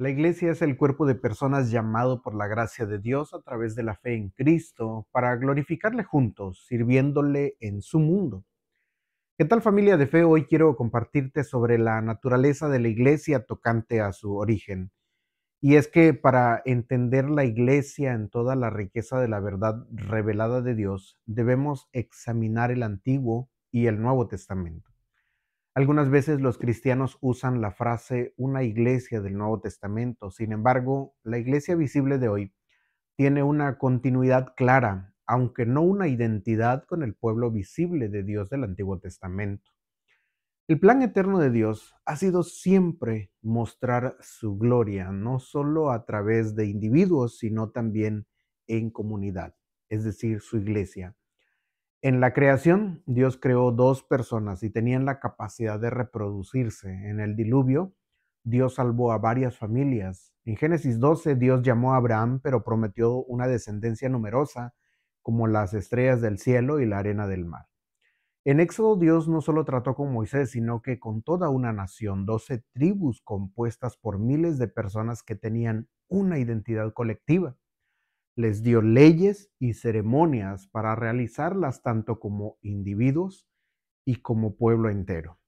La iglesia es el cuerpo de personas llamado por la gracia de Dios a través de la fe en Cristo para glorificarle juntos, sirviéndole en su mundo. ¿Qué tal familia de fe? Hoy quiero compartirte sobre la naturaleza de la iglesia tocante a su origen. Y es que para entender la iglesia en toda la riqueza de la verdad revelada de Dios, debemos examinar el Antiguo y el Nuevo Testamento. Algunas veces los cristianos usan la frase una iglesia del Nuevo Testamento. Sin embargo, la iglesia visible de hoy tiene una continuidad clara, aunque no una identidad con el pueblo visible de Dios del Antiguo Testamento. El plan eterno de Dios ha sido siempre mostrar su gloria, no solo a través de individuos, sino también en comunidad, es decir, su iglesia. En la creación, Dios creó dos personas y tenían la capacidad de reproducirse. En el diluvio, Dios salvó a varias familias. En Génesis 12, Dios llamó a Abraham, pero prometió una descendencia numerosa, como las estrellas del cielo y la arena del mar. En Éxodo, Dios no solo trató con Moisés, sino que con toda una nación, doce tribus compuestas por miles de personas que tenían una identidad colectiva les dio leyes y ceremonias para realizarlas tanto como individuos y como pueblo entero.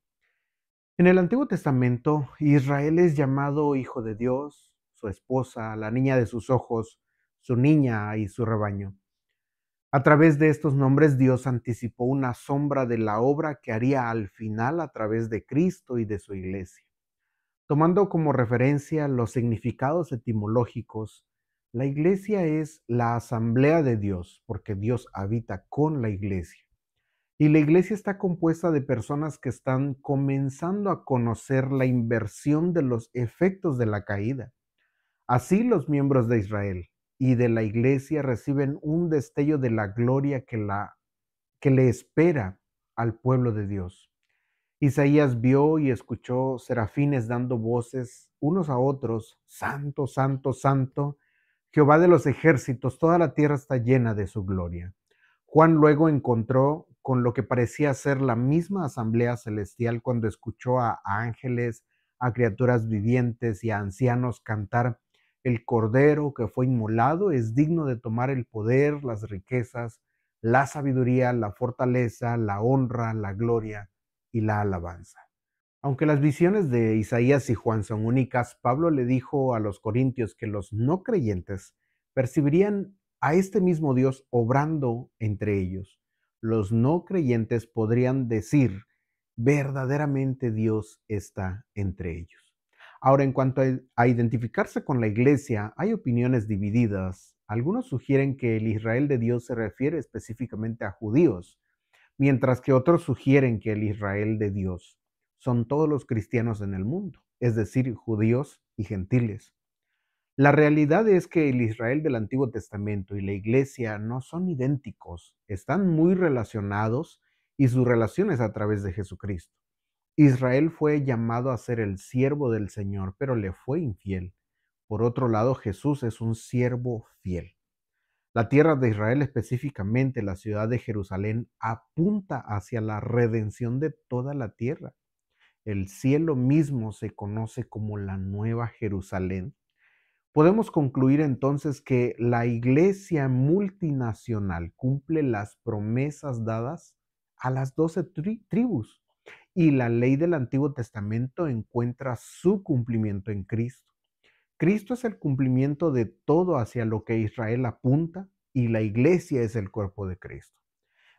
En el Antiguo Testamento, Israel es llamado hijo de Dios, su esposa, la niña de sus ojos, su niña y su rebaño. A través de estos nombres Dios anticipó una sombra de la obra que haría al final a través de Cristo y de su iglesia, tomando como referencia los significados etimológicos la iglesia es la asamblea de Dios, porque Dios habita con la iglesia. Y la iglesia está compuesta de personas que están comenzando a conocer la inversión de los efectos de la caída. Así los miembros de Israel y de la iglesia reciben un destello de la gloria que, que le espera al pueblo de Dios. Isaías vio y escuchó serafines dando voces unos a otros, Santo, Santo, Santo Jehová de los ejércitos, toda la tierra está llena de su gloria. Juan luego encontró con lo que parecía ser la misma asamblea celestial cuando escuchó a ángeles, a criaturas vivientes y a ancianos cantar, el cordero que fue inmolado es digno de tomar el poder, las riquezas, la sabiduría, la fortaleza, la honra, la gloria y la alabanza. Aunque las visiones de Isaías y Juan son únicas, Pablo le dijo a los corintios que los no creyentes percibirían a este mismo Dios obrando entre ellos. Los no creyentes podrían decir, verdaderamente Dios está entre ellos. Ahora, en cuanto a identificarse con la iglesia, hay opiniones divididas. Algunos sugieren que el Israel de Dios se refiere específicamente a judíos, mientras que otros sugieren que el Israel de Dios son todos los cristianos en el mundo, es decir, judíos y gentiles. La realidad es que el Israel del Antiguo Testamento y la Iglesia no son idénticos, están muy relacionados y sus relaciones a través de Jesucristo. Israel fue llamado a ser el siervo del Señor, pero le fue infiel. Por otro lado, Jesús es un siervo fiel. La tierra de Israel, específicamente la ciudad de Jerusalén, apunta hacia la redención de toda la tierra el cielo mismo se conoce como la Nueva Jerusalén, podemos concluir entonces que la iglesia multinacional cumple las promesas dadas a las doce tribus y la ley del Antiguo Testamento encuentra su cumplimiento en Cristo. Cristo es el cumplimiento de todo hacia lo que Israel apunta y la iglesia es el cuerpo de Cristo.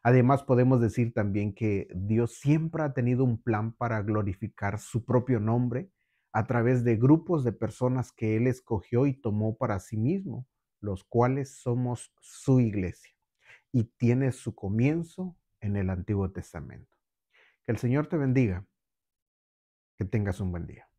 Además, podemos decir también que Dios siempre ha tenido un plan para glorificar su propio nombre a través de grupos de personas que Él escogió y tomó para sí mismo, los cuales somos su iglesia. Y tiene su comienzo en el Antiguo Testamento. Que el Señor te bendiga. Que tengas un buen día.